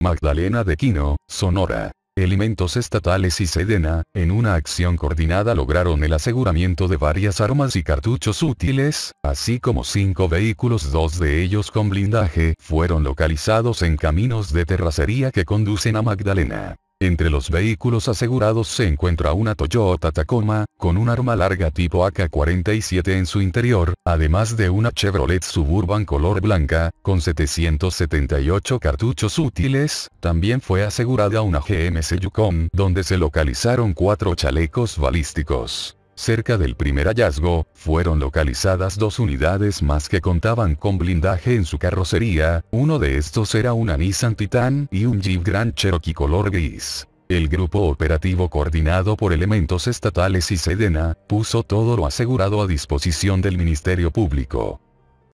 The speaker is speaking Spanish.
Magdalena de Quino, Sonora. Elementos estatales y Sedena, en una acción coordinada lograron el aseguramiento de varias armas y cartuchos útiles, así como cinco vehículos, dos de ellos con blindaje, fueron localizados en caminos de terracería que conducen a Magdalena. Entre los vehículos asegurados se encuentra una Toyota Tacoma, con un arma larga tipo AK-47 en su interior, además de una Chevrolet Suburban color blanca, con 778 cartuchos útiles, también fue asegurada una GMC Yukon donde se localizaron cuatro chalecos balísticos. Cerca del primer hallazgo, fueron localizadas dos unidades más que contaban con blindaje en su carrocería, uno de estos era una Nissan Titan y un Jeep Grand Cherokee color gris. El grupo operativo coordinado por elementos estatales y Sedena, puso todo lo asegurado a disposición del Ministerio Público.